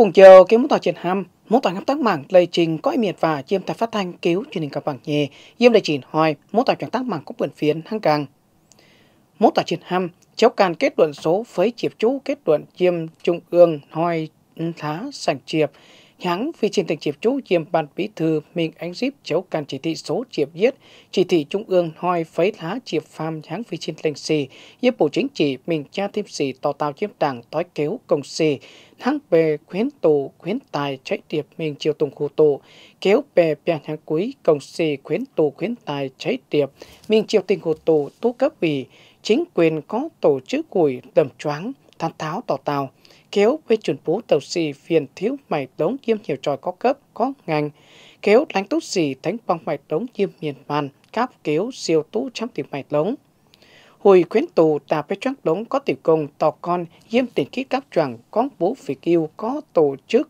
Bùng chờ kiếm muốn tỏ triển ham, muốn tỏ ngắm tác mảng lây trình có miệt và chiêm tài phát thanh cứu truyền hình cặp bằng nhì, diêm lây trình hoài muốn tỏ chẳng tác mảng có quyền phiến hăng càng. Muốn tỏ triển ham, chéo can kết luận số với chiệp chú kết luận chiêm trung ương hoài thá sảnh chiệp Hãng phi trên thường chiệp chú chiêm ban bí thư mình ánh díp cháu can chỉ thị số chiệp giết, chỉ thị trung ương hoi phấy lá chiệp pham hãng phi trên lệnh xì, giúp bộ chính trị mình cha thêm xì tò tao chiếm đảng tói kéo công xì, hãng về khuyến tù khuyến tài chạy điệp mình chiều tùng khu tù, kéo về bè hàng quý công xì khuyến tù khuyến tài chạy điệp mình chiều tình khu tù tu cấp bì, chính quyền có tổ chức củi tầm choáng, than tháo tò tao kéo với chuẩn phú tàu xì phiền thiếu mày đống diêm nhiều tròi có cấp, có ngành, kéo đánh tốt xì thánh bong mày đống diêm miền màn, cáp kéo siêu tú trăm tiền mày đống. Hồi khuyến tù tà với trắc đống có tiểu công tò con diêm tiền khí cáp tròn con bố phỉ kiêu có tổ chức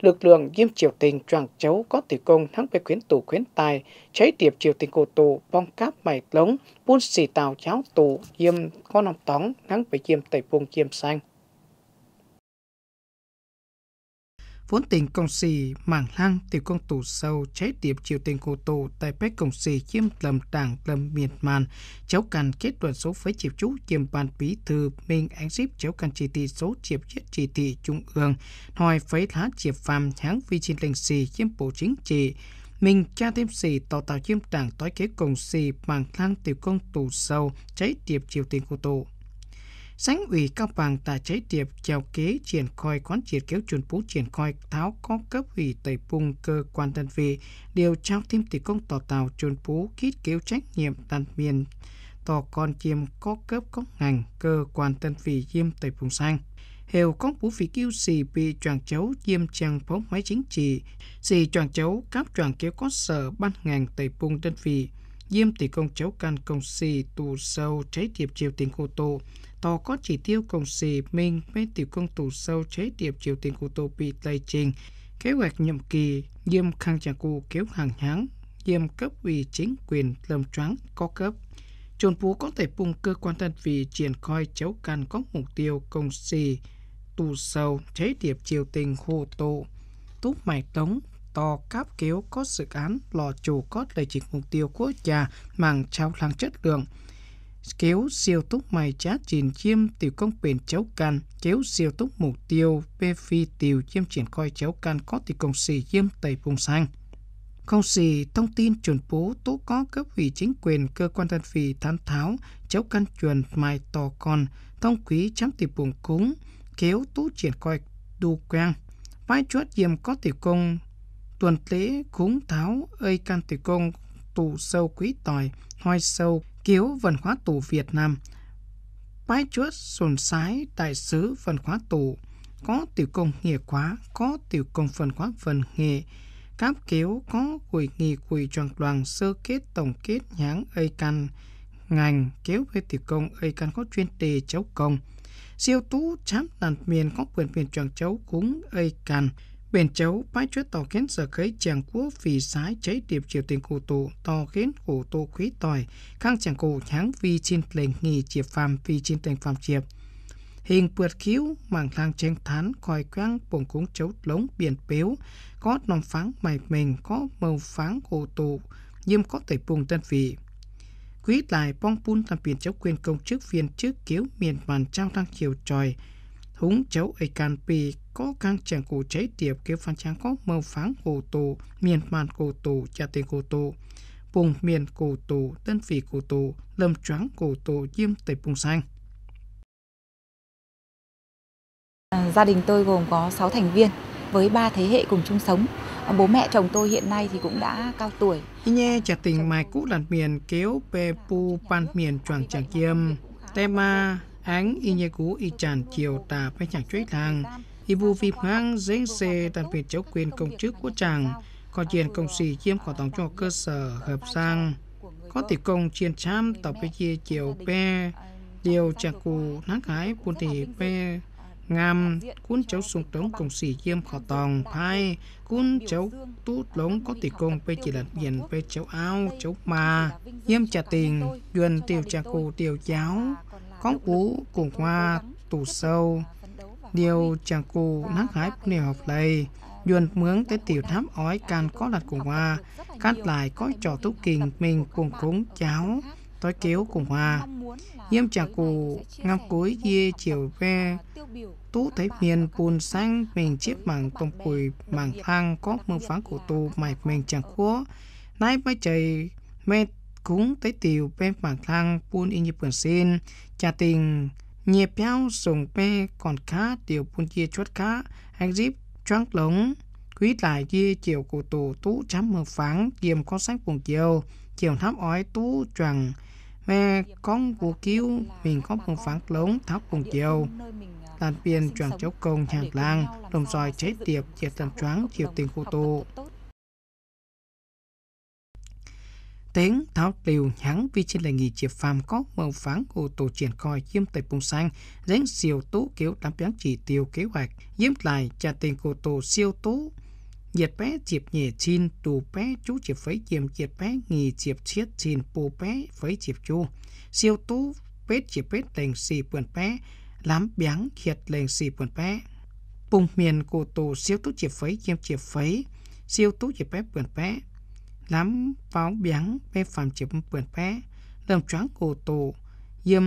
lực lượng diêm triều tình tròn cháu có tiểu công thắng với khuyến tù khuyến tài cháy tiệp triều tình cổ tù bong cáp mày đống buôn xì tàu cháo tù diêm con nòng tóng thắng với diêm tây vùng diêm xanh vốn tình công xì mảng lăng tiểu công tù sâu cháy tiệp triều tình cô tù tại bách công xì chiêm lầm đảng lầm miền màn cháu cần kết đoàn số với chiệp chú chiêm bàn bí thư minh án ship cháu cần chỉ thị số chiệp giết chỉ thị trung ương hoài phấy lá chiệp phàm hãng vi trên lệnh xì chiêm bộ chính trị mình cha thêm xì tàu tạo chiêm đảng tối kế công xì mảng lăng tiểu công tù sâu cháy tiệp triều tình cô tù Sánh ủy Cao Bằng tại cháy tiệp chào kế triển khai quán triệt kéo chuẩn phú triển khai tháo có cấp ủy tây bùng cơ quan đơn vị điều trao thêm tỷ công tỏ tàu chuẩn phú kít kéo trách nhiệm đàn miền tỏ con chiêm có cấp có ngành cơ quan đơn vị diêm tây bùng sang hiểu có vũ vị kêu xì bị tròn chấu diêm trang phóng máy chính trị xì tròn chấu cáp tròn kéo có sở ban ngành tây bùng đơn vị diêm tỷ công chấu can công xì tù sâu cháy tiệp triều tiền khô tô Tò có chỉ tiêu cộng sĩ mình với tiểu công tù sâu chế điệp triều tiền của tổ Bị Tây Trình, kế hoạch nhiệm kỳ nghiêm khăn trả cụ kéo hàng hãng, nghiêm cấp ủy chính quyền lâm choáng có cấp. trồn phú có thể bùng cơ quan thân vì triển khai cháu cần có mục tiêu công sĩ tù sâu chế điệp triều tình hồ tổ túc mạch tống to cáp kéo có dự án lò chủ có đầy chính mục tiêu quốc gia mang trao lăng chất lượng kéo siêu túc mày chát chìn chiêm tiểu công bền cháu can kéo siêu túc mục tiêu bê phi tiểu chiêm triển coi cháu can có thì công sĩ chiêm tây vùng sang không gì thông tin chuẩn bố tố có cấp ủy chính quyền cơ quan đơn vị thán tháo cháu can chuẩn mai tò con thông quý chấm tỷ buồn cúng kéo tú triển coi đu quang vai chuốt diêm có tỷ công tuần lễ cúng tháo ơi can tỷ công tù sâu quý tỏi hoi sâu Kiếu Văn hóa tù Việt Nam, Bái Chuất Sồn Sái Đại sứ Văn hóa tù, có tiểu công nghề khóa, có tiểu công phần khóa phần nghề, cáp kiếu có quỷ nghề quỷ tròn đoàn sơ kết tổng kết nhãn ây căn, ngành kiếu với tiểu công ây căn có chuyên đề cháu công, siêu tú chám đàn miền có quyền miền tròn cháu cúng ây căn, Bên cháu bái chúa tỏ khiến sở khấy chàng quốc vì sái cháy điệp triều tình cụ tụ tỏ khiến cụ tụ quý tòi khang chàng cụ nháng vi trên lệnh nghỉ triệp phàm vi trên lệnh phàm triệp hình bượt cứu mảng thang tranh thán coi quang bổng cúng chấu lống biển béo có nòng pháng mày mình có màu pháng cổ tụ nhưng có thể bùng tân vị quý lại bong pun làm biển cháu quyền công chức viên trước kiếu miền màn trao thang chiều tròi húng cháu ấy can pì có căn chẳng cổ cháy tiệp kế phan trang có mơ phán cổ tổ, miền màn cổ tổ, trà tiền cổ tổ, vùng miền cổ tổ, đơn vị cổ tổ, lâm choáng cổ tổ, diêm tây vùng xanh. À, gia đình tôi gồm có 6 thành viên với ba thế hệ cùng chung sống. À, bố mẹ chồng tôi hiện nay thì cũng đã cao tuổi. Nhé trả tình mai cũ làn miền kéo bè pu pan miền choàng chẳng kiêm. Tema ánh y nhé cú y tràn chiều tà phải chẳng chuối thang Ibu vip ngang dính xe tàn biệt cháu quyền công chức của chàng, có chuyện công sĩ chiếm khỏi tổng cho cơ sở hợp sang. Có tỷ công chiến chám tập với chia chiều pe, điều chàng cụ nát gái buôn thị pe ngam cuốn cháu sung trống công sĩ chiêm khó tòng phai cuốn cháu tút lống có tỷ công pe chỉ đặt biển pe cháu ao cháu ma yêm trả tình duyên tiêu trà cụ tiêu cháu con cú cùng hoa tù sâu điều chàng cụ nắc hái bụng nèo học lầy yuan mướn tới tiểu tháp ói can có đặt cùng hoa cắt lại có trò tú kình mình cùng cúng cháo tối kéo cùng hoa nghiêm chàng cụ ngắm cuối kia chiều ve tú thấy miền bùn xanh mình chiếc mảng tông cùi mảng thang có mương phán của tù mày mình chẳng khúa nay mới chạy mê cúng tới tiểu bên mảng thang buôn in như bẩn xin cha tình nhịp béo sùng pe còn khá tiểu phun chia chuốt khá anh zip choáng lống quý tài chia chiều của tù tú chấm mờ phán kiềm con sách cùng chiều chiều tháp ói tú choàng mẹ con vũ cứu mình có mờ phán lống tháp cùng chiều tàn biên choàng chốc công hàng làng đồng xoài chế tiệp chiều tầm choáng chiều tình của tù tiếng tháo liều nhắn vi trên lệ nghỉ chia phàm có màu phán của tổ triển coi chiếm tây bông sang ránh siêu tố kiểu đám bán chỉ tiêu kế hoạch giếm lại trả tiền của tổ siêu tố nhiệt bé chiệp nhẹ chín tù bé chú chiệp phấy chiềm diệt bé nghỉ chiệp chiết chín bù bé phấy chiệp chu siêu tố pết chiệp pết lệnh xì bườn bé lắm biáng khiệt lệnh xì bườn bé bùng miền của tổ siêu tố chiệp phấy chiêm chiệp phấy siêu tố chiệp bé bườn bé lắm pháo biển bên phạm chiếm quyền phé đồng choáng cổ tổ yêm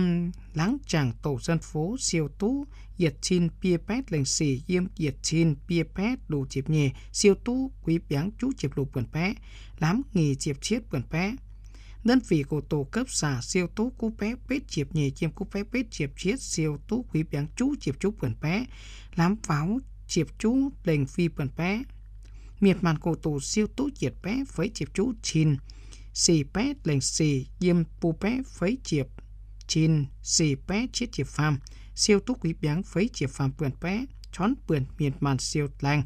láng chàng tổ dân phố siêu tú yết chin pia pet lệnh sĩ yêm yết chin pia pet đủ chiếp nhì siêu tú quý biển chú chiếp lụ quyền phé lắm nghỉ chiếp chết quyền phé đơn vị của tổ cấp xã siêu tú cú bé bết chiệp nhì chiêm cú bé bết chiệp chiết siêu tú quý biển chú chiệp chú quyền phé lắm pháo chiệp chú lệnh phi quyền phé miệt màn cổ tù siêu tú diệt bé với chiệp chú chìn xì bé lệnh xì diêm pu bé với chiệp chìn xì bé chiết chiệp phàm siêu tú quý biáng với chiệp phàm bườn bé chón bườn miệt màn siêu lành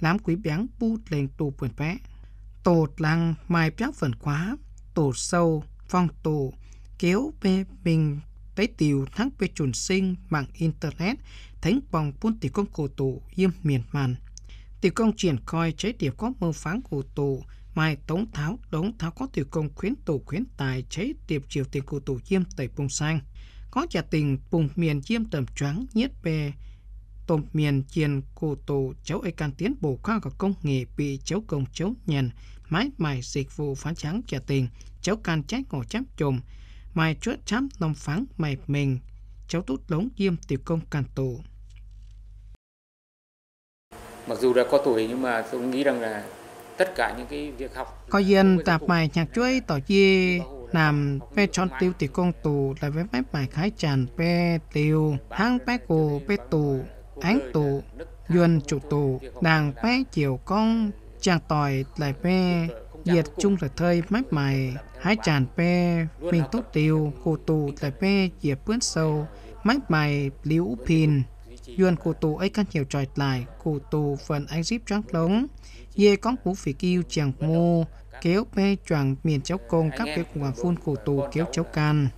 lám quý biáng pu lệnh tù bườn bé tổ lăng mai béo phần quá tổ sâu phong tù kéo bê bình tới tiểu thắng bê chuẩn sinh mạng internet thánh bằng buôn tỷ công cổ tù yêm miệt màn Tiểu công triển coi chế điệp có mơ phán cụ tù, mai tống tháo đống tháo có tiểu công khuyến tù khuyến tài chế tiệp triều tiền cụ tù chiêm tẩy bùng sang. Có trả tình bùng miền chiêm tầm choáng nhiết bè tôm miền chiền cụ tù cháu ấy can tiến bổ khoa của công nghệ bị cháu công cháu nhàn mái mài dịch vụ phán trắng trả tình cháu can trái ngổ chám chồm mai chuốt chám nông phán mày mình cháu tốt lống chiêm tiểu công can tù mặc dù đã có tuổi nhưng mà tôi nghĩ rằng là tất cả những cái việc học có dân tạp mày nhạc chuối tỏ chi nam pe chọn tiêu tỷ con tù là với mấy mày khái tràn pe tiêu hang pe cổ pe tù án tù duân chủ tù đàng pe chiều con chàng tỏi lại pe diệt chung là thơi mách mày hái tràn pe mình tốt tiêu khổ tù lại pe diệt bướn sâu mách mày liễu pin Yuan cụ tù ấy căn hiểu tròi lại, cụ tù phần anh díp trắng lống. Dê con cụ phỉ kêu chàng mô, kéo bê choàng miền cháu công các việc hoàng phun cụ tù kéo cháu can.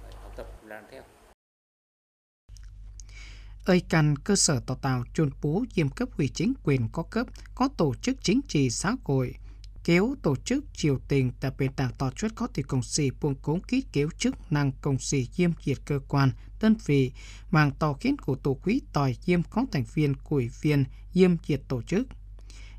ơi căn cơ sở tòa tàu chôn bú diêm cấp hủy chính quyền có cấp, có tổ chức chính trị xã hội, kéo tổ chức triều tình tại bên tảng tòa chuất có thể công sĩ buông cống kít kéo chức năng công sĩ diêm diệt cơ quan tân phì, mang tò khiến của tổ quý tòi diêm có thành viên củi viên diêm diệt tổ chức.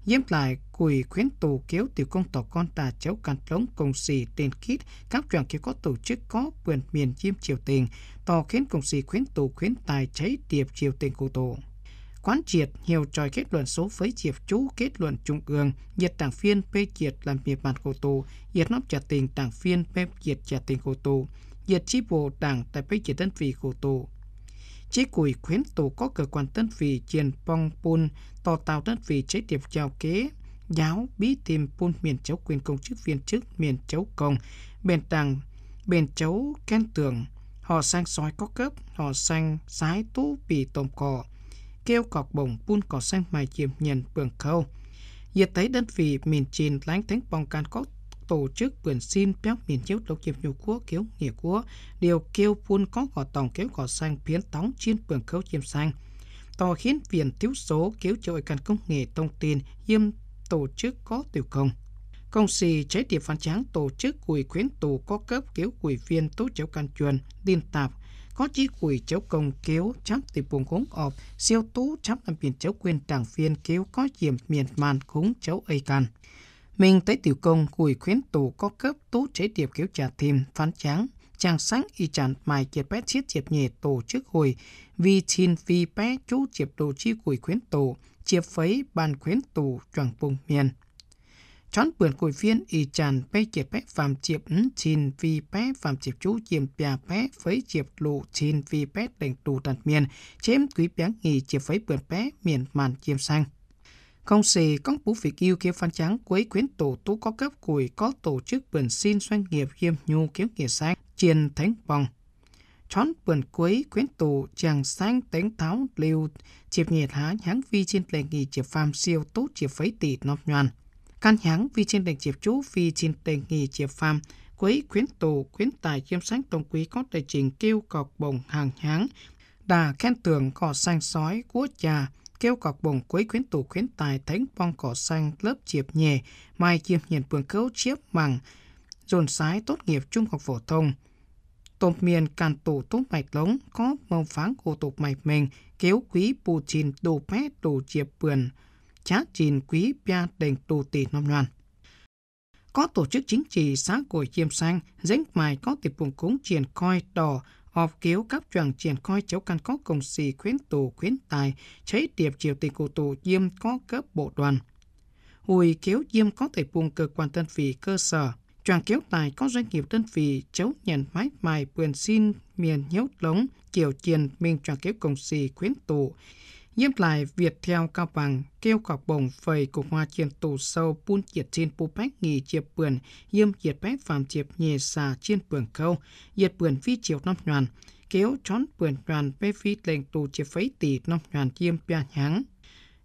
Diêm lại cùi khuyến tù kéo tiểu công tỏ con tà cháu cắn lống công sĩ tên kít các trường kia có tổ chức có quyền miền diêm triều tình, tỏ khiến công sĩ khuyến tù khuyến tài cháy tiệp triều tình cụ tổ quán triệt nhiều tròi kết luận số với chiệp chú kết luận trung ương nhiệt đảng viên phê triệt làm việc bản cổ tù nhiệt nóc trả tình đảng viên phê triệt trả tình cổ tù giật chi bộ đảng tại bách chỉ tân vị của tổ. Chế cùi khuyến tổ có cơ quan tân vị trên pong pun tò tàu tân vị chế tiệp chào kế giáo bí tìm pun miền cháu quyền công chức viên chức miền cháu công bền tàng bền cháu khen tưởng họ sang soi có cấp họ sang sái tú bị tôm cỏ kêu cọc bổng pun cỏ sang mài chiếm nhận bường khâu Giờ tới đơn vị miền chín lãnh thánh bong can có tổ chức quyền xin phép miền chiếu độc nghiệp nhu quốc kiếu nghĩa quốc điều kêu buôn có cỏ tòng kéo cỏ xanh biến tóng trên bường khấu chiêm xanh to khiến viện thiếu số kéo trội căn công nghệ thông tin yêm tổ chức có tiểu công công sĩ chế địa phản tráng tổ chức quỷ khuyến tù có cấp kéo quỷ viên tố cháu can truyền liên tạp có chỉ quỷ cháu công kéo chắp thì buồn khống ọp siêu tú chắp làm biển cháu quyền đảng viên kéo có diệm miền màn khống cháu ấy can mình tới tiểu công cùi khuyến tù có cấp tú chế điệp kiểu trà thêm phán tráng. Chàng sáng y chẳng mài kiệt bé chiết chiệp nhẹ tổ trước hồi. Vì xin vì bé chú chiệp đồ chi cùi khuyến tù, chiệp phấy bàn khuyến tù chuẩn bùng miền. Chón bườn cùi viên y chẳng bé chiệp bé phàm chiệp ứng xin vì bé phàm chiệp chú chiềm bè bé phấy chiệp lụ xin vì bé đành tù tàn miền. Chém quý bé nghỉ chiệp phấy bườn bé miền màn chiêm sang. Không xì công bố việc yêu kiếm phan trắng quấy quyến tổ tú có cấp cùi có tổ chức bền xin doanh nghiệp khiêm nhu kiếm nghĩa sáng chiền thánh bằng Chón bền quấy quyến tổ chàng sáng tánh tháo liều chiệp nhiệt há nháng vi trên lệ nghị chiệp phàm siêu tốt chiệp phấy tỷ nọc nhoàn. Can nháng vi trên lệnh chiệp chú vi trên lệ nghị chiệp phàm quấy quyến tổ quyến tài chiêm sáng tổng quý có đề trình kêu cọc bồng hàng nháng đà khen tưởng cỏ xanh sói của trà kêu cọc bồng quấy khuyến tù khuyến tài thánh bong cỏ xanh lớp chiệp nhẹ mai chiêm nhiệt phường cấu chiếp mẳng, dồn sái tốt nghiệp trung học phổ thông. Tôm miền càn tù tốt mạch lống, có mông phán cổ tục mạch mình, kéo quý bù chìn đồ pé đồ chiệp vườn, chá chìn quý bia đền tù tỷ năm loan có tổ chức chính trị xã của chiêm sang, dính mài có tiệp vùng cúng triển coi đỏ, họp kiếu các trường triển coi cháu căn có công sĩ khuyến tù khuyến tài, cháy điệp triều tình cụ tù diêm có cấp bộ đoàn. Hùi kiếu diêm có thể buông cơ quan đơn vị cơ sở, Tràng kéo tài có doanh nghiệp đơn vị cháu nhận mái mài quyền xin miền nhốt lống, kiểu chiền minh tràng kéo công sĩ khuyến tụ. Nhiếp lại Việt theo cao bằng, kêu cọc bổng vầy cục hoa chiên tù sâu buôn chiệt trên bù bách nghỉ chiệp bườn, yêm chiệt bách phạm chiệp nhề xà trên bường câu, nhiệt bườn phi chiều năm nhoàn, kéo chón bườn nhoàn bê phi lệnh tù chiệp phấy tỷ năm nhoàn yêm bia nháng.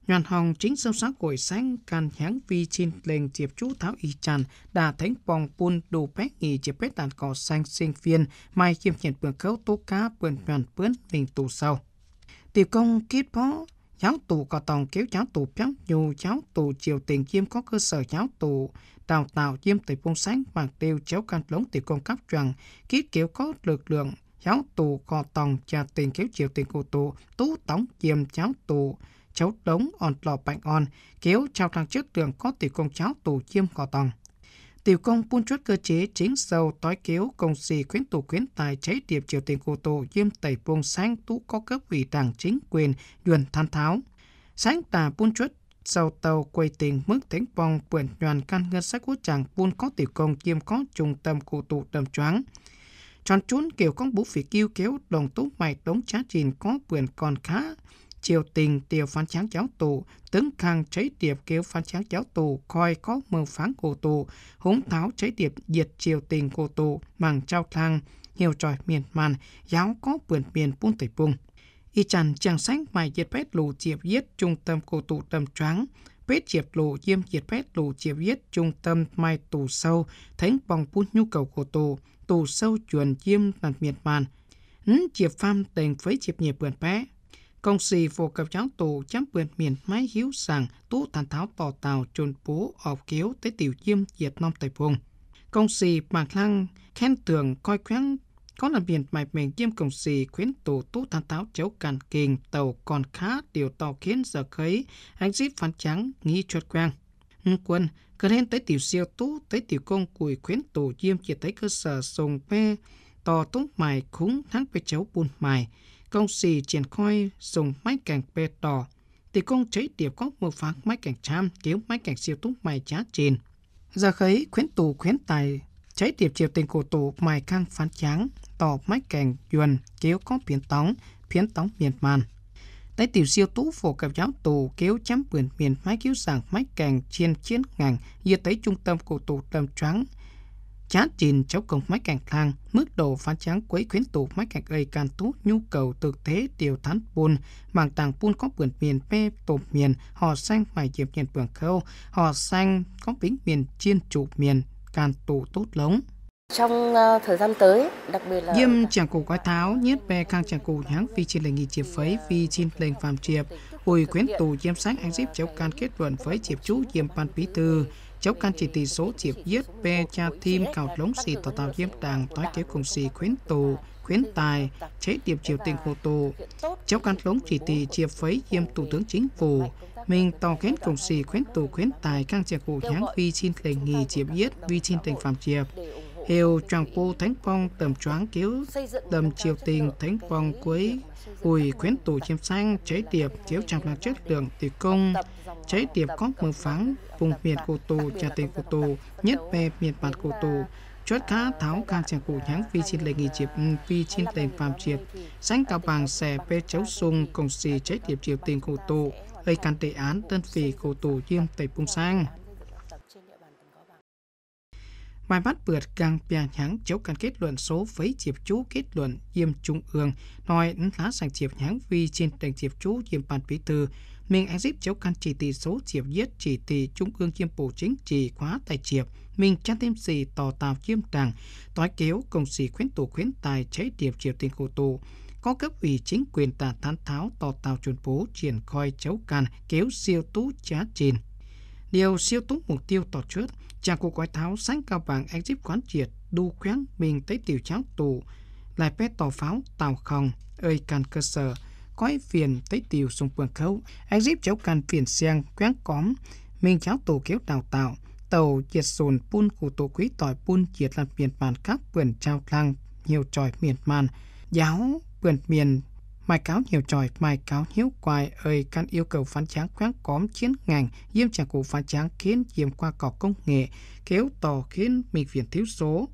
Nhoàn hồng chính sâu sắc gội sáng can nháng vi trên lệnh chiệp chú tháo y tràn, đà thánh bòng buôn đồ bách nghỉ chiệp bách đàn cỏ xanh sinh viên, mai chiêm nhiệt bường câu tố cá bườn nhoàn bướn mình tù sâu. Tiêu công kiếp bó, giáo tù có tòng kéo cháu tù béo dù cháu tù chiều tiền chiêm có cơ sở cháu tù đào tạo chiêm tây phong sáng bằng tiêu cháu can lống tiêu công cấp trần kiếp kiểu có lực lượng giáo tù có tòng trả tiền kéo chiều tiền cổ tù tú tống chiêm cháu tù cháu đống on lò bạch on kéo trao trang trước tường có tỷ công cháu tù chiêm cò tòng tiểu công buôn chốt cơ chế chính sâu tối kéo công sĩ khuyến tụ khuyến tài cháy điệp triều tiền cổ tổ diêm tẩy vùng sáng tú có cấp ủy đảng chính quyền nhuần than tháo sáng tà buôn chốt sau tàu quay tiền mức thánh vong quyền nhuần căn ngân sách quốc chàng buôn có tiểu công diêm có trung tâm cụ tụ đầm choáng tròn chốn kiểu con bố phỉ kêu kéo đồng tú mày đống trá trình có quyền còn khá triều tình tiểu phán sáng giáo tù, tướng khang trái điệp kêu phán sáng giáo tù coi có mờ phán cổ tù, húng tháo trái điệp diệt triều tình cổ tù, bằng trao thang, hiệu tròi miền màn, giáo có vườn miền buôn tẩy buông. Y chăn chàng sách mài diệt bét lù chiệp giết trung tâm cổ tù tầm choáng, bết diệp lù diêm diệt bét lù chiệp giết trung tâm mai tù sâu, thánh bằng bút nhu cầu cổ tù, tù sâu chuẩn diêm nạt miệt màn, Chiệp pham tình với chiệp nhịp vườn bé, Công sĩ phổ cập giáo tù chấm vượt miền máy hiếu sàng tú tàn tháo tò tàu trồn bố ọp kiếu tới tiểu chiêm Việt Nam Tây Phùng. Công sĩ mạc lăng khen tưởng coi khoáng có làm biển mạch mình chiêm công sĩ khuyến tù tú tàn tháo chéo càn kiền tàu còn khá điều tàu khiến giờ khấy anh giết phán trắng nghi chuột quang. Quân, cơ lên tới tiểu siêu tú tới tiểu công cùi khuyến tù chiêm chia tới cơ sở sùng pe tò tốt mài khúng thắng về cháu buôn mài công sĩ triển khai dùng máy cảnh bê tỏ, thì công cháy tiếp có một phát máy cảnh trăm kiểu máy cảnh siêu túc mày giá trình. Giờ khấy khuyến tù khuyến tài cháy tiệp triều tình cổ tù mày căng phán tráng tỏ máy cảnh duyên kiểu có biến tóng phiến tóng miền màn. Tại tiểu siêu tú phổ cập giáo tù kéo chấm quyền miền máy cứu giảng máy càng chiên chiến ngành dựa tới trung tâm cổ tù tầm trắng Chá trình cháu công máy càng thang, mức độ phá tráng quấy khuyến tụ máy càng gây can tú nhu cầu thực tế điều thán buôn, mạng tàng buôn có vườn miền bê tộp miền, họ xanh phải diệp miền bường khâu, họ xanh có vĩnh miền chiên trụ miền, can tụ tốt lống trong uh, thời gian tới đặc biệt là diêm chàng cụ quái tháo nhiết bè khang chàng cụ nháng vì trên lệnh nghị chiệp phấy vì trên lệnh phạm triệp bùi quyến tù diêm sách anh giúp cháu can kết luận với chiệp chú diêm ban bí thư Cháu can chỉ tỷ số chiệp giết pe cha thêm cào lống xì tỏ tàu diêm đàng tỏa chế cùng xì khuyến tù, khuyến tài, chế điệp triều tiền khổ tù. Cháu can lống chỉ tỷ chia phấy diêm tù tướng chính phủ, mình tàu kén cùng xì khuyến tù khuyến tài can chiệp cụ nhãn vi xin lệnh nghỉ chiệp giết vi xin tình phạm chiệp. Hiệu Tràng Phu Thánh Phong tầm choáng cứu tầm triều tiền Thánh Phong cuối Ủi khuyến tủ chiếm sang cháy tiệp chiếu chẳng là chất lượng tỷ công cháy tiệp có mơ phán vùng miền cổ tù trà tiền cổ tù nhất về miền bản cổ tù chốt khá tháo càng chẳng cụ nhắn vi xin lệ nghị chiệp vi ừ, xin lệ phạm chiệp sánh cao bằng xẻ bê cháu sung cổng xì cháy tiệp triều tiền cổ tù ấy căn tệ án tân phì cổ tù diêm tây bung sang Mai bắt vượt càng bè nhắn chấu cần kết luận số với chiệp chú kết luận yêm trung ương, nói ấn lá sàng chiệp nhắn vi trên đành chiệp chú yêm bàn bí tư. Mình án dịp chấu căn chỉ tỷ số chiệp giết chỉ tỷ trung ương chiêm bổ chính chỉ khóa tài chiệp. Mình chăn thêm gì tò tàu chiêm tràng, tói kéo công xì khuyến tù khuyến tài cháy điệp chiệp tình khổ tù có cấp ủy chính quyền tà thán tháo tò tàu chuẩn phố triển khai chấu càn kéo siêu tú trá trình. Điều siêu tú mục tiêu tỏ trước Chàng của quái tháo sáng cao vàng Egypt quán triệt, đu khoáng miền tới tiểu cháo tù, lại bé tò pháo tàu khòng, ơi càn cơ sở, cõi phiền tới tiểu sùng quần khâu, Egypt cháu càn phiền sang quán cóm, miền cháo tù kéo đào tạo, tàu triệt sồn pun của tổ quý tỏi pun triệt là miền bàn các vườn trao lăng nhiều tròi miền màn, giáo vườn miền Mài cáo nhiều tròi, mài cáo hiếu quài ơi căn yêu cầu phán tráng khoáng cóm chiến ngành, diêm tràng cụ phán tráng kiến diêm qua cỏ công nghệ, kéo tỏ khiến mình viện thiếu số.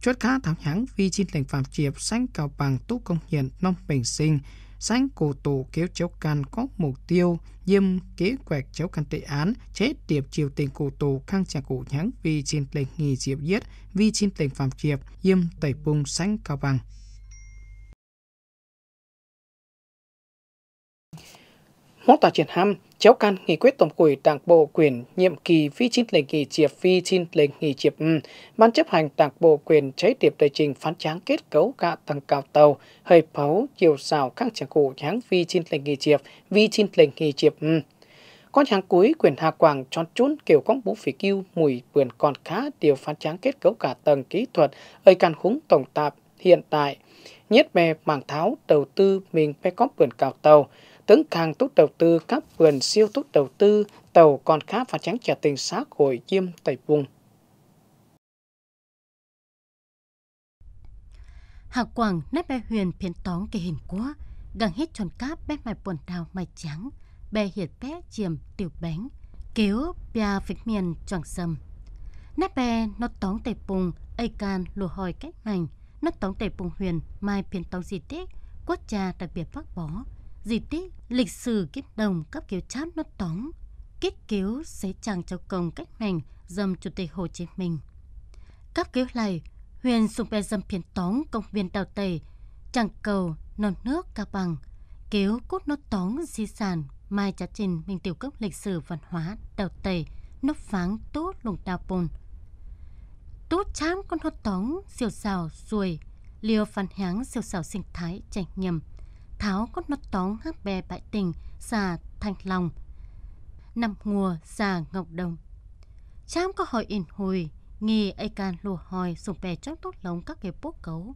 Chốt khá thám hãng vi chinh lệnh phạm triệp sánh cao bằng tú công hiện nông bình sinh, sánh cổ tù kéo cháu can có mục tiêu, diêm kế hoạch cháu can tệ án, chết điệp triều tình cổ tù khang tràng cụ nhãng vi chinh lệnh nghỉ diệp giết, vi chinh lệnh phạm triệp diêm tẩy bung sánh cao bằng. Hóa tà triển ham, chéo can nghị quyết tổng quỷ đảng bộ quyền nhiệm kỳ phi chín lệnh nghỉ triệp phi chín lệnh nghỉ chiệp ừ, ban chấp hành đảng bộ quyền cháy tiệp tờ trình phán tráng kết cấu cả tầng cao tàu hơi phấu chiều xào các chẳng cụ nháng phi chín lệnh nghỉ triệp vi chín lệnh nghỉ chiệp ừ. con hàng cuối quyền hà quảng tròn trốn kiểu con bú phỉ kêu mùi vườn còn khá điều phán tráng kết cấu cả tầng kỹ thuật ơi can khúng tổng tạp hiện tại nhất mè mảng tháo đầu tư mình phải có vườn cào tàu Tướng càng tốt đầu tư các vườn siêu tốt đầu tư, tàu còn khá và trắng trả tiền xã hội chiêm tây vùng. Hạ Quảng nét bè huyền phiến tóng kỳ hình quá, gần hết tròn cáp bé mày buồn đào mày trắng, bè hiệt bé chiềm tiểu bánh, kéo bia phịch miền tròn sầm. nét bè nó tóng tề vùng ây can lùa hỏi cách mảnh, nó tóng tề vùng huyền mai phiến tóng di tích, quốc gia đặc biệt bác bó, di tích lịch sử kết đồng cấp kiểu chát nó tóng, kết cứu xế chàng cho công cách mạng dầm Chủ tịch Hồ Chí Minh. Các kiểu này, huyền sùng bè dầm phiền tóng công viên đào tây chẳng cầu non nước cao bằng, kiểu cốt nó tóng di sản mai trả trình mình tiểu cấp lịch sử văn hóa đào tây nóc pháng tốt lùng đào bồn. Tốt chám con hốt tóng siêu xào xuôi, liều phản háng siêu xào sinh thái trải nghiệm tháo cốt nót tóng hát bè bại tình, xà thanh lòng. Nằm ngùa xà ngọc đồng. Chám có hỏi in hồi, nghi ấy can lùa hỏi dùng bè chót tốt lống các cái bố cấu.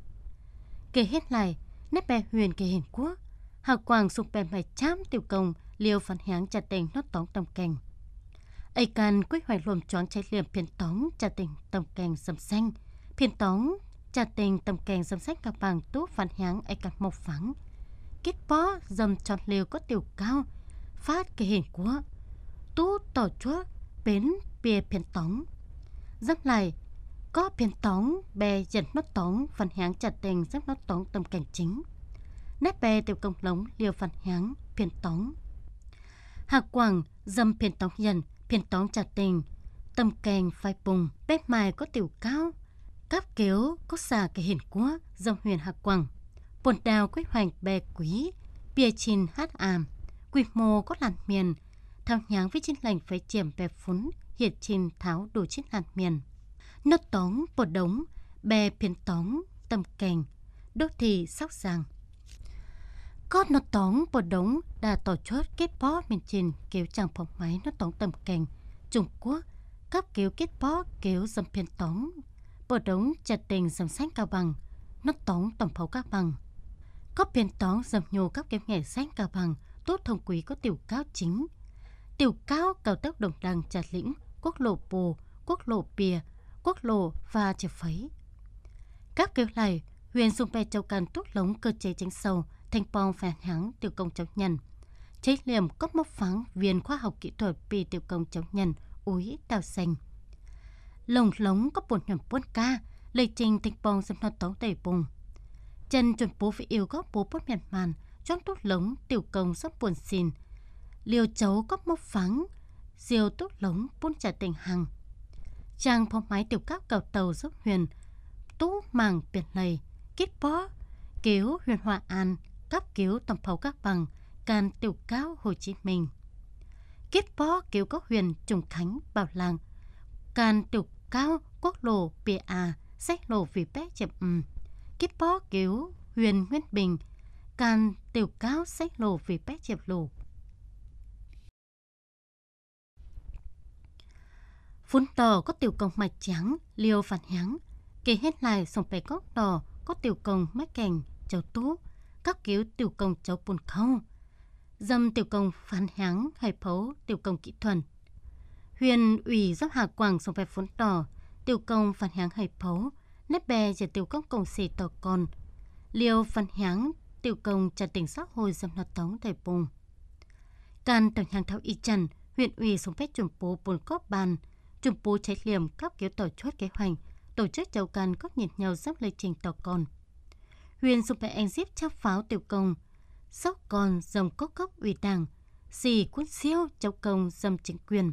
Kể hết lại, nét bè huyền kể hiền quốc, hà quàng dùng bè mày chám tiểu công, liều phản háng chặt tình nót tóng tầm cành. Ấy can quyết hoài luồm choáng trái liềm phiền tóng chặt tình tầm cành sầm xanh, phiền tóng trà tình tầm cành xâm sách các bằng tú phản háng ai can mộc phẳng kết bó dầm tròn lều có tiểu cao phát cái hình của tú tỏ chúa bến bè phiền tống giấc này có phiền tống bè dần nó tống phần háng chặt tình giấc nó tống tầm cảnh chính nét bè tiểu công lống liều phần háng phiền tống hạc quảng dầm phiền tống dần phiền tống chặt tình tầm kèn phai bùng bếp mài có tiểu cao cáp kéo có xà cái hiển quá dầm huyền hạc quảng vườn đào quy hoạch bè quý, bìa chín hát ảm, quy mô có làn miền, thao nháng với chín lành phải chiểm bè phún, hiện chìm tháo đồ chín làn miền. Nốt tóng, bột đống, bè phiến tóng, tầm cành đốt thì sóc rằng. có nốt tóng bột đống đã tổ chốt kết bó miền trên kéo chẳng phòng máy nốt tóng tầm cành Trung Quốc, cấp kéo kết bó kéo dầm phiên tóng. Bột đống chặt tình dầm sách cao bằng, nốt tóng tổng phấu các bằng có biên tóng dầm nhô các kém nghệ xanh cao bằng, tốt thông quý có tiểu cao chính. Tiểu cao cao tốc đồng đăng trà lĩnh, quốc lộ bồ, quốc lộ bìa, quốc lộ và chợ phấy. Các kiểu này, huyện dùng bè châu càn tốt lống cơ chế tránh sâu, thành bong phản hãng tiểu công chống nhân. Chế liềm có mốc pháng viên khoa học kỹ thuật bị tiểu công chống nhân, úi đào xanh. Lồng lống có bột nhầm bốn ca, lây trình thành bong dâm nó tấu đầy bùng chân chuẩn bố phải yêu góc bố bốt mệt màn, trong tốt lống tiểu công sắp buồn xin. Liều cháu góc mốc phắng, diều tốt lống buôn trả tình hằng. Chàng phong máy tiểu cáp cầu tàu giúp huyền, tú màng biển lầy, kết bó, cứu huyền hòa an, cấp cứu tổng pháo các bằng, can tiểu cao Hồ Chí Minh. Kết bó cứu các huyền trùng khánh bảo làng, can tiểu cao quốc lộ PA, sách lộ vì bé chậm ừm kiếp bó kiểu huyền nguyên bình, can tiểu cáo sách lồ vì bé chẹp lồ. Phun tờ có tiểu cồng mạch trắng, liều phản nhắng, kể hết lại sông bé góc đỏ có tiểu cồng mái kèn, cháu tú, các cứu tiểu cồng cháu buồn khâu, Dâm tiểu cồng phản nhắng hay phấu tiểu cồng kỹ thuật. Huyền ủy giáp Hà quảng sông bé phun tờ, tiểu cồng phản nhắng hay phấu, nếp bè giờ tiểu công công xì tờ con. Liêu văn hiáng tiểu công trả tỉnh xã hội dâm nọt tống thầy bùng. Càn tổng hàng thao y trần huyện ủy sống phép chuẩn bố bốn cóp bàn, chuẩn bố cháy liềm các kiểu tổ chốt kế hoạch, tổ chức châu càn các nhiệt nhau dốc lây trình tỏ con. Huyền dùng bè anh giếp chắp pháo tiểu công, sóc con dòng cốc cốc ủy đảng, xì cuốn siêu châu công dâm chính quyền.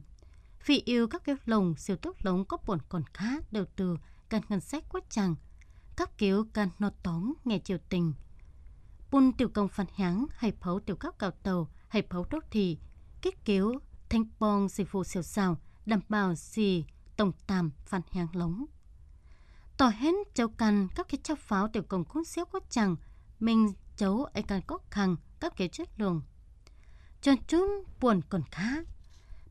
Phỉ yêu các cái lồng siêu tốt lống có bổn còn khá đầu tư cần ngân sách quá chàng. Các kiểu can nô tống nghe triều tình. Bùn tiểu công phản háng hay phấu tiểu các cào tàu hay phấu đốt thị. Kết kiểu thanh bong dịch vụ siêu xào đảm bảo gì tổng tàm phản háng lóng. Tỏ hết châu căn các cái cháu pháo tiểu công cũng xéo quá chàng. Mình chấu ấy căn có khăn các cái chất lượng. cho chúng buồn còn khá.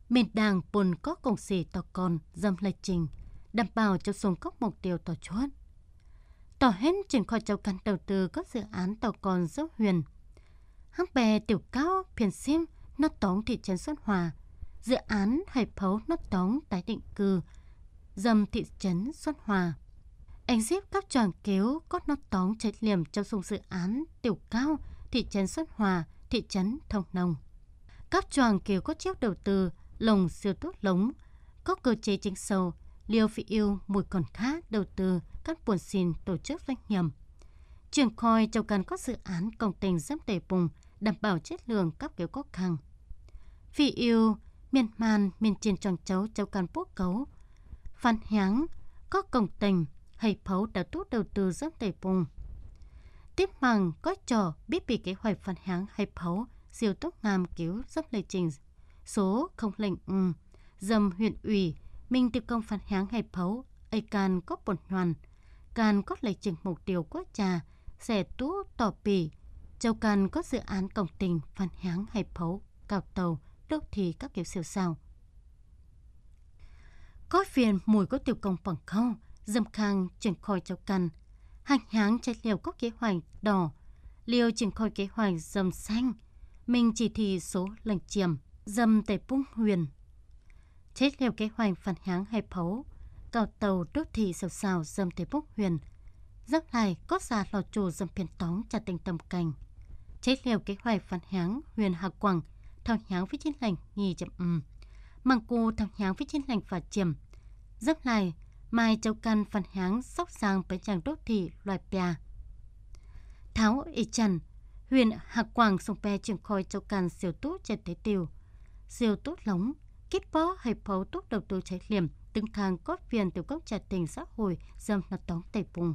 miền đàng buồn có công xì tỏ con dâm lệch trình đảm bảo cho xuống các mục tiêu tổ chốt. Tổ hết triển khai châu cần đầu tư các dự án tàu còn dốc huyền. Hắc bè tiểu cao phiền sim nó tống thị trấn xuất hòa. Dự án hải phấu nó tống tái định cư dầm thị trấn xuất hòa. Anh xếp các tròn kéo có nó tống chết liềm trong sông dự án tiểu cao thị trấn xuất hòa thị trấn thông nông. Các tròn kéo có chiếc đầu tư lồng siêu tốt lống có cơ chế chính sâu Liêu Phi Yêu mùi còn khác đầu tư các buồn xin tổ chức doanh nghiệp. Trường khôi châu cần các dự án công tình dâm tề bùng đảm bảo chất lượng các kiểu quốc khăn. Phi Yêu, miền man, miền trên tròn chấu châu cần quốc cấu. Phan Háng, có công tình, hay phấu đã tốt đầu tư dâm tề bùng. Tiếp bằng có trò biết bị kế hoạch phản Háng hay phấu diều tốt ngàm cứu dâm lệ trình số không lệnh ừ, dầm huyện ủy mình tiếp công phản háng hẹp phấu, ấy can có bột hoàn. Can có lấy chừng mục tiêu quốc trà, sẽ tú tỏ bỉ. Châu can có dự án cổng tình phản háng hẹp phấu, cào tàu, đô thị các kiểu siêu sao. Có phiền mùi có tiểu công bằng không, dâm khang chuyển khỏi châu can. Hành háng trái liều có kế hoạch đỏ, liều triển khai kế hoạch dầm xanh. Mình chỉ thị số lệnh chiềm, dầm tề bung huyền Chết nghèo kế hoành phản kháng hay phấu, cao tàu đốt thị sầu xào dâm thế bốc huyền. Dốc lại cốt già lò trù dâm phiền tóng trà tình tâm cành. Chết liều kế hoài phản kháng huyền hà quảng, thao nháng với chiến lành nhì chậm ừm. Măng cô thao nháng với chiến lành và chiềm. Dốc lại, mai châu căn phản kháng sóc sang bến chàng đốt thị loài pia. Tháo y trần, huyền hà quảng sông pe trường khôi châu căn siêu tốt trên tế tiêu. Siêu tốt lóng, bó hay phấu tốt đầu tư trái liềm từng hàng cốt viên từ công trạch tình xã hội dâm là tống tây vùng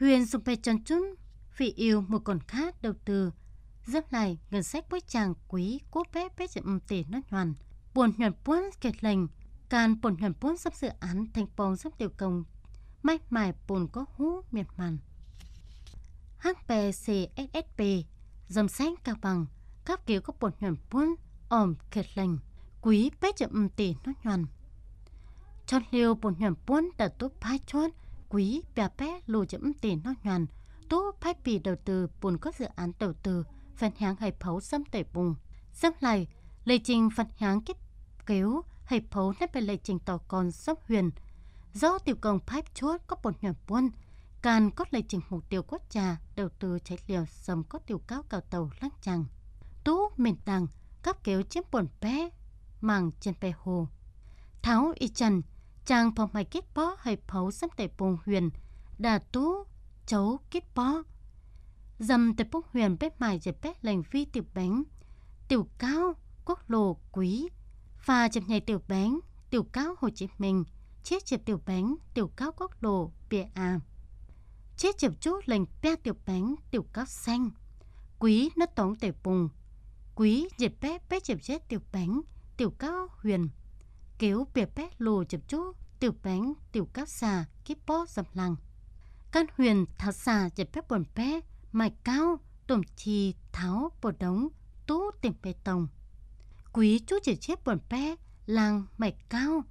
huyền dùng bề trần chun vì yêu một còn khác đầu tư dấp này ngân sách với chàng quý cố bé bé chậm tỉ nó hoàn buồn nhuận buôn kẹt lành càn buồn nhuận buôn sắp dự án thành bóng sắp tiểu công mai mải buồn có hú miệt màn HPCSSP dầm sách cao bằng các kiểu có buồn nhuận buôn ồm kẹt lành quý bế chậm tỷ nó nhòn. Chọn liều bồn nhòn bốn tờ tốt phái chốt, quý bè bé lù chậm tỷ nó nhòn, tốt phái bì đầu tư bồn có dự án đầu tư, phần hàng hay phấu xâm tẩy bùng. Xâm này, lệ trình phần hàng kích cứu, hay phấu nét bề lệ trình tàu con xâm huyền. Do tiểu công phái chốt có bồn nhòn bốn, Càn có lệ trình mục tiêu quốc trà, đầu tư trái liều sầm có tiểu cao cao tàu lăng chàng. Tú miền tàng, cấp kéo chiếm bồn bé mang chân bè hồ. Tháo y chân, chàng phòng mày kết bó hay phấu xâm tệ bùng huyền, đà tú, cháu kết bó. Dầm tệ bùng huyền bếp mài dẹp bếp lành phi tiểu bánh, tiểu cao, quốc lộ quý, và chậm nhảy tiểu bánh, tiểu cao Hồ Chí Minh, chết chậm tiểu bánh, tiểu cao quốc lộ, bịa à. Chết chậm chút lành pe tiểu bánh, tiểu cao xanh, quý nó tống tệ bùng, quý dịp bé bé chậm chết tiểu bánh, tiểu cao huyền kéo bìa bé lù chập chú tiểu bánh tiểu cao xà kíp bó dầm lăng căn huyền tháo xà chập bé bồn bé mạch cao tổm chi tháo bồn đống tú tìm bê tông quý chú chỉ chết bồn bé làng mạch cao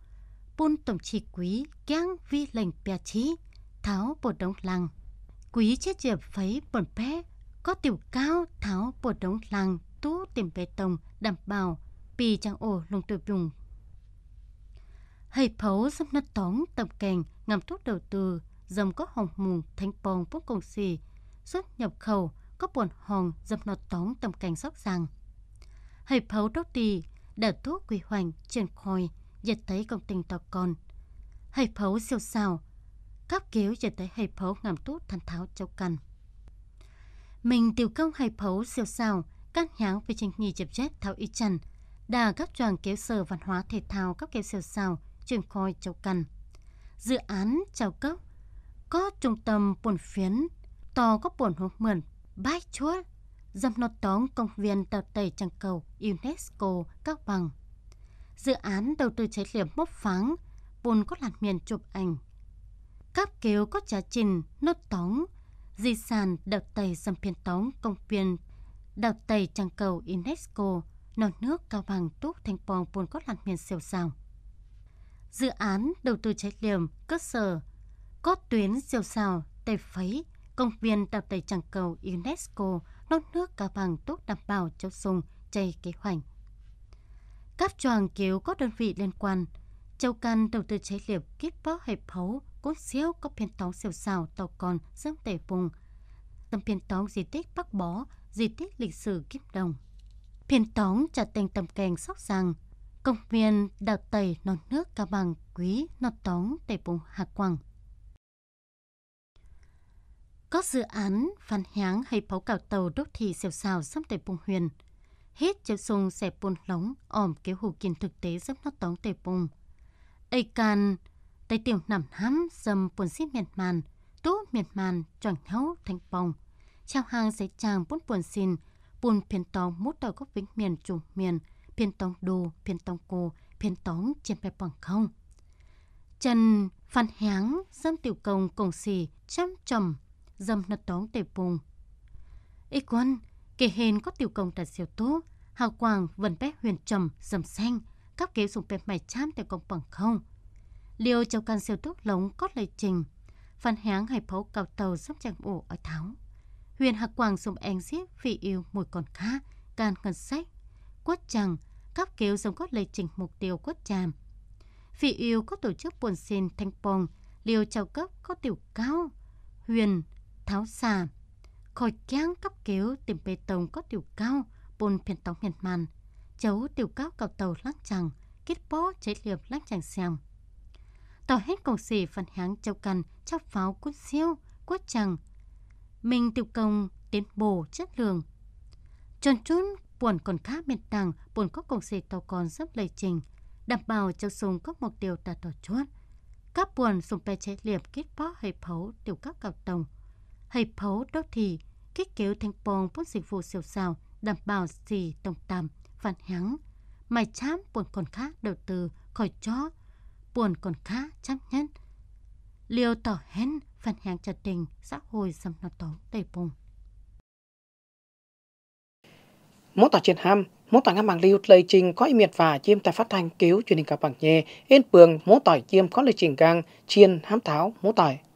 bun tổng chỉ quý kiang vi lệnh bè chí tháo bồn đống làng quý chết chập phấy bồn bé có tiểu cao tháo bồn đống làng tú tìm bê tông đảm bảo bị chẳng ổ lùng tiêu dùng. Hầy phấu xâm nát tóng tầm kèng ngắm thuốc đầu tư, dầm có hồng mùng thánh bong bốc công xì, xuất nhập khẩu có buồn hồng dầm nọt tóng tầm kèng sóc rằng. Hầy phấu đốc tì, đã thuốc quy hoành trên khôi, dệt thấy công tình tỏ con. Hầy phấu siêu sao, các kéo dệt thấy hầy phấu ngắm thuốc thanh tháo châu cằn. Mình tiểu công hầy phấu siêu sao, các nháng về trình nhì chập chết tháo y chăn, đà các tràng kéo sở văn hóa thể thao các kéo xèo sao trường khôi châu cần. Dự án chào cấp có trung tâm buồn phiến, to có buồn hộp mượn, bái chúa, dâm nốt tóng công viên tàu tẩy trăng cầu UNESCO các bằng. Dự án đầu tư chế liệu mốc pháng, buồn có làn miền chụp ảnh. Các kéo có trả trình, nốt tóng, di sản đập tẩy dâm phiến tóng công viên đập tẩy trăng cầu UNESCO non nước cao bằng túc thành pong buồn cốt làn miền siêu sao. Dự án đầu tư trái liềm, cơ sở, cốt tuyến siêu sao, tây phấy, công viên đập đầy tràng cầu UNESCO, non nước cao bằng túc đảm bảo cho sùng, chay kế hoạch. Các tròn cứu có đơn vị liên quan, châu can đầu tư trái liệp kiếp bó hẹp hấu, cốt xíu có phiên tóng siêu xào tàu còn dưỡng tể vùng, tâm phiên tóng di tích bắc bó, di tích lịch sử kiếp đồng. Phiên tóng trả tình tầm kèn sóc rằng, công viên đào tẩy non nước cao bằng quý nọt tóng tây vùng Hà Quảng. Có dự án phan háng hay pháo cào tàu đốt thị xèo xào sắp tây vùng huyền. Hết chiếu sung xẻ buôn lóng ỏm kế hồ kiên thực tế giúp nọt tóng tây vùng. Ây can, tây tiểu nằm hám dầm buồn xít miền màn, tú miền màn tròn héo thành bồng. Trao hàng giấy tràng bốn buồn xin, bùn phiền tông mút tàu gốc vĩnh miền trùng miền, phiền tông đồ, phiền tông cô, phiền tống trên bè bằng không. Trần phan háng dâm tiểu công cổng xì trăm trầm, dâm nật tống tề vùng Ý quân, kể hên có tiểu công đặt siêu tố, hào quang vần bé huyền trầm, dầm xanh, các kế dùng bè mày chám tiểu công bằng không. Liêu châu can siêu tốt lống có lời trình, phan háng hải phấu cao tàu dâm chàng ổ ở tháo. Huyền Hạc Quang som exit vì yêu mùi còn khá, can ngân sách. Quất chẳng, các kéo giống cốt lệ trình mục tiêu quất chàm. Vì yêu có tổ chức buồn xin thanh pong, liều trào cấp có tiểu cao, huyền, tháo xà. Khỏi kiang cấp kéo tìm bê tông có tiểu cao, bồn phiền tóc nhật màn. Cháu tiểu cao cầu tàu lắc chẳng, kết bó chế liệp lắc chẳng xem. Tỏ hết cầu xỉ phần háng châu cần, chóc pháo quất siêu, quất chẳng, mình tiêu công tiến bộ chất lượng. Chọn chút buồn còn khá mệt tàng, buồn có công sĩ tàu con rất lệ trình, đảm bảo cho sùng có mục tiêu đạt tổ chốt. Các buồn dùng bè chế liệp kết bó hệ phấu tiểu các cao tổng. Hệ phấu đốt thì kết kéo thanh bông bốn dịch vụ siêu sao, đảm bảo gì tổng tạm, phản hắng. Mày chám buồn còn khá đầu tư, khỏi chó, buồn còn khá chắc nhất, liều tỏ hén phần hàng trật tình xã hội dâm nó tố tây bùng. Mỗi tỏ triển ham, mỗi tỏ ngắm bằng lưu lời trình có ý miệt và chiêm tài phát thanh cứu truyền hình cả bằng nhẹ yên bường mỗi tỏi chiêm có lời trình găng chiên hám tháo mỗi tỏi.